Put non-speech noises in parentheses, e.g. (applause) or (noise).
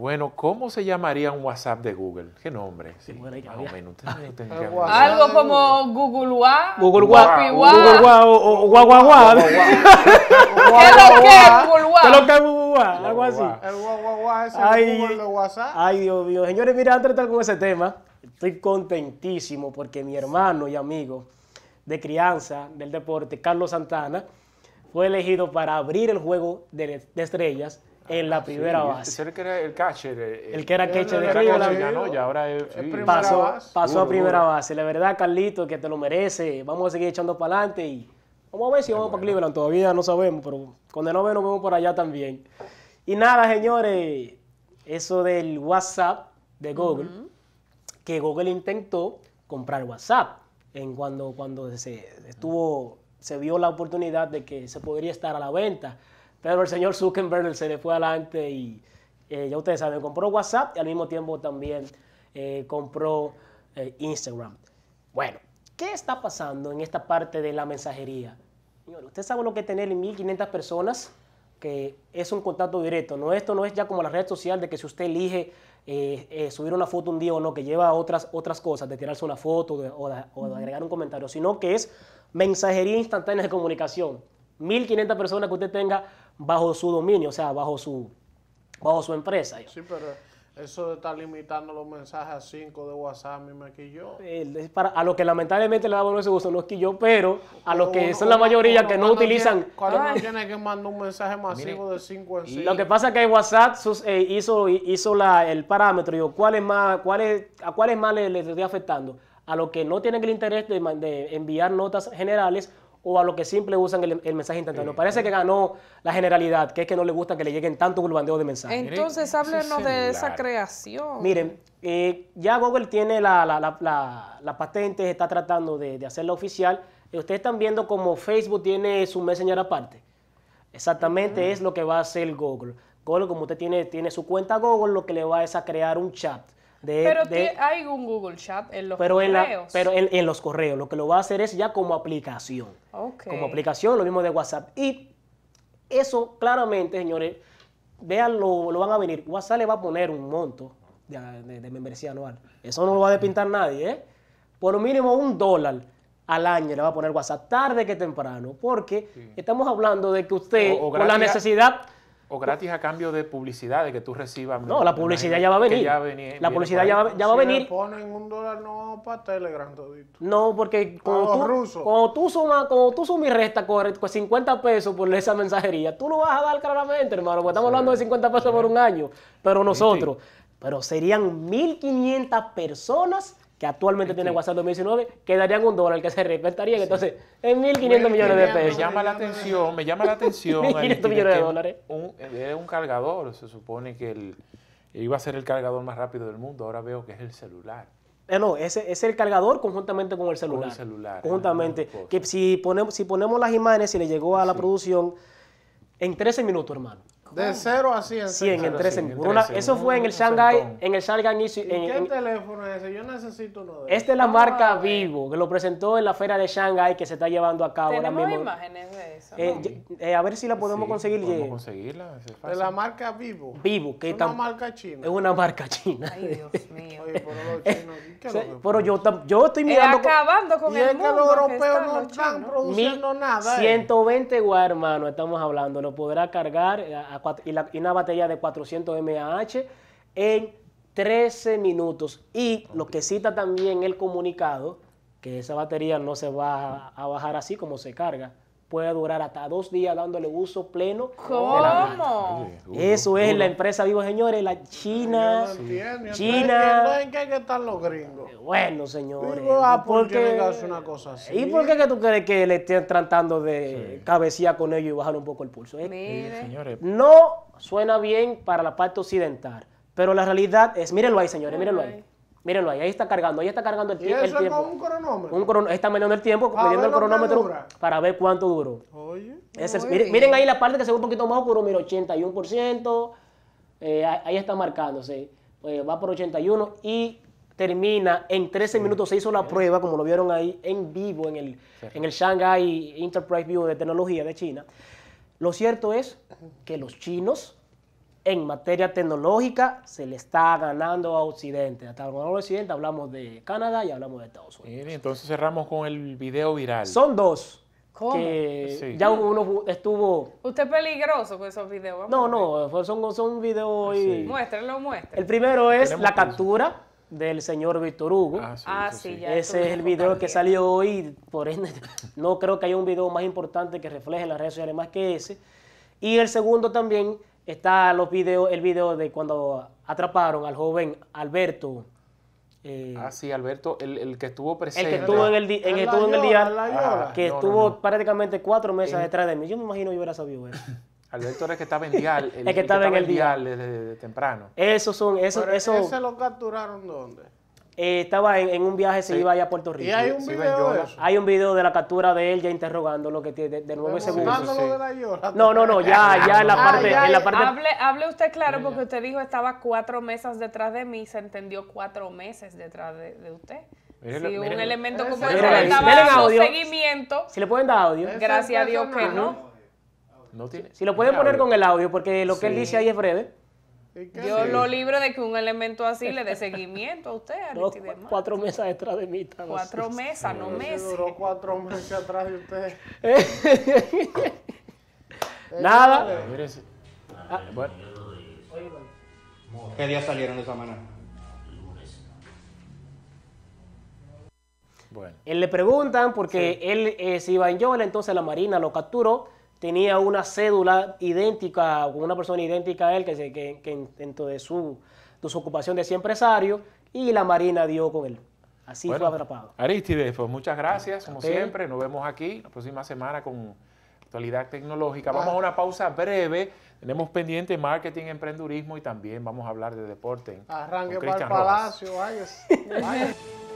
Bueno, ¿cómo se llamaría un WhatsApp de Google? ¿Qué nombre? Ah, Algo como Google Wa. Google Wa. Wa o Wa Wa ¿Qué lo que es Google Wa? ¿Qué lo que es Google Algo así. El Wa es el Google de WhatsApp. Ay, Dios mío. Señores, mira, antes de estar con ese tema, estoy contentísimo porque mi hermano y amigo de crianza del deporte, Carlos Santana, fue elegido para abrir el juego de estrellas en la ah, primera base. El que era el catcher. Eh, eh, el, que era catcher de ya ahora es, eh, pasó, pasó a primera base. La verdad, Carlito, que te lo merece. Vamos a seguir echando para adelante y vamos a ver si vamos para Cleveland. Todavía no sabemos, pero cuando no ve, nos vemos por allá también. Y nada, señores, eso del WhatsApp de Google, que Google intentó comprar WhatsApp en cuando, cuando se estuvo, se vio la oportunidad de que se podría estar a la venta. Pero el señor Zuckerberg se le fue adelante y eh, ya ustedes saben, compró WhatsApp y al mismo tiempo también eh, compró eh, Instagram. Bueno, ¿qué está pasando en esta parte de la mensajería? Señor, ustedes saben lo que es tener 1.500 personas, que es un contacto directo. No, esto no es ya como la red social de que si usted elige subir una foto un día o no, que lleva otras, otras cosas, de tirarse una foto o de agregar un comentario, sino que es mensajería instantánea de comunicación. 1.500 personas que usted tenga bajo su dominio, o sea, bajo su, bajo su empresa. Sí, pero... Eso de estar limitando los mensajes a 5 de WhatsApp me es Para, a los que lamentablemente le damos ese uso, no es que yo, pero a los que son la mayoría que no utilizan. cuando tiene que mandar un mensaje masivo de 5 en 5. Lo que pasa es que WhatsApp eh, hizo, hizo la, el parámetro, Yo ¿cuál es más, cuál ¿a cuáles más le, estoy afectando? A los que no tienen el interés de, de enviar notas generales o a los que siempre usan el, mensaje instantáneo. Parece que ganó la generalidad, que es que no le gusta que le lleguen tanto bulbandeo de mensajes. Entonces, háblenos de esa creación. Miren, eh, ya Google tiene la, patente, está tratando de, hacerla oficial. Eh, ustedes están viendo como Facebook tiene su Messenger aparte. Exactamente es lo que va a hacer Google. Google, como usted tiene, tiene su cuenta Google, lo que le va es a crear un chat pero hay un Google Chat en los correos. pero en, los correos. Lo que lo va a hacer es ya como aplicación. Como aplicación, lo mismo de WhatsApp. Y eso claramente, señores, véanlo, lo van a venir. WhatsApp le va a poner un monto de, membresía anual. Eso no lo va a despintar nadie, ¿eh? Por mínimo un dólar al año le va a poner WhatsApp tarde que temprano, porque estamos hablando de que usted, con la necesidad... O gratis a cambio de publicidad, de que tú recibas. No, la publicidad ya va a venir. la publicidad ya pues, va, ya va a venir. Le ponen un dólar no para Telegram todito. No, porque Como tú, tú sumas, como tú sumas y resta con 50 pesos por esa mensajería, tú lo vas a dar claramente, hermano, porque estamos hablando de 50 pesos por un año. Pero nosotros, pero serían 1.500 personas que actualmente tiene WhatsApp 2019, quedarían un dólar que se respetaría. Entonces, en 1.500 millones de pesos. Me llama la atención, me llama la atención. 1.500 (laughs) millones de dólares. es un cargador, se supone que iba a ser el cargador más rápido del mundo, ahora veo que es el celular. Eh, no, ese es el cargador conjuntamente con el celular. Con el celular. Conjuntamente. que si ponemos, si ponemos las imágenes, y le llegó a la producción, en 13 minutos, hermano. De 0 a 100. 100 en 3 segundos. Eso fue en el Shanghai, en el Shanghai ¿Qué teléfono es ese? Yo necesito uno de Esta es la marca Vivo, que lo presentó en la feria de Shanghai que se está llevando a cabo ahora mismo. imágenes de eso? Eh, eh, a ver si la podemos conseguir. Podemos conseguirla. De la marca Vivo. Vivo. Que es una marca china. Es una marca china. Ay, Dios mío. pero, pero yo, estoy eh, mirando... acabando con, el, el mundo. Y es que los europeos no están produciendo nada. 120 guay, hermano, estamos hablando. Lo podrá cargar a y, y, una batería de 400 mAh en 13 minutos. Y lo que cita también el comunicado, que esa batería no se va a bajar así como se carga, puede durar hasta dos días dándole uso pleno ¿Cómo? Eso es la empresa vivo señores, la China. China. ¿En qué, están los gringos? Eh, bueno, señores. Ah, porque, ¿Y por qué que tú crees que le estén tratando de cabecía con ellos y bajar un poco el pulso? Eh? No suena bien para la parte occidental, pero la realidad es, mírenlo ahí, señores, mírenlo ahí. Mírenlo ahí, ahí está cargando, ahí está cargando el, tiempo eso un cronómetro. está midiendo el tiempo, para el cronómetro para ver cuánto duró. miren, ahí la parte que se ve un poquito más oscuro, Mira, 81%. Eh, ahí está marcándose. Pues va por 81 y termina en 13 minutos. Se hizo la prueba, como lo vieron ahí en vivo en el, en el Shanghai Enterprise View de tecnología de China. Lo cierto es que los chinos en materia tecnológica se le está ganando a Occidente. Hasta el Occidente hablamos de Canadá y hablamos de Estados Unidos. Bien, entonces cerramos con el video viral. Son dos. ¿Cómo? ya uno estuvo. ¿Usted es peligroso con esos videos? no, no, son, son videos. Sí. Y... Muéstrenlo, muéstrenlo. El primero es la captura del señor Víctor Hugo. Ah, sí, ah, Ese es el video que salió hoy, por ende, (laughs) no creo que haya un video más importante que refleje las redes sociales más que ese. Y el segundo también Está los videos, el video de cuando atraparon al joven Alberto. Eh, ah, sí, Alberto, el, el, que estuvo presente. El que estuvo en el, en ah, estuvo en el día, que estuvo prácticamente cuatro meses eh. detrás de mí. Yo me imagino yo hubiera sabido eso. (laughs) Alberto era el que estaba en dial, (laughs) el, que, estaba, en el dial desde, temprano. Esos son, esos, eso, ¿Ese lo capturaron dónde? Eh, estaba en, un viaje, se iba allá a Puerto Rico. Y hay un, video de la captura de él ya lo que tiene de, nuevo No, no, no, ya, ah, ya en la parte... Hable, usted claro, porque usted dijo estaba cuatro meses detrás de mí, se entendió cuatro meses detrás de, usted. Si sí, un elemento como ese seguimiento. Si le pueden dar audio. Gracias a Dios que no. tiene. Si lo pueden poner con el audio, porque lo que él dice ahí es breve. Yo lo libro de que un elemento así le dé seguimiento a usted. A cuatro mesas detrás de mí. cuatro mesas, no, meses. Duró cuatro meses atrás de usted. (laughs) Nada. Eh, ah, ¿Qué día salieron de esa manera? Bueno. Él le preguntan porque él se iba en Yola, entonces la Marina lo capturó tenía una cédula idéntica, con una persona idéntica a él, que, se, que, dentro de su, de su ocupación empresario, y la Marina dio con él. Así fue atrapado. Aristides, pues muchas gracias, como siempre. Nos vemos aquí la próxima semana con actualidad tecnológica. Vamos a ah. una pausa breve. Tenemos pendiente marketing, emprendurismo y también vamos a hablar de deporte. Arranque para el palacio, (laughs)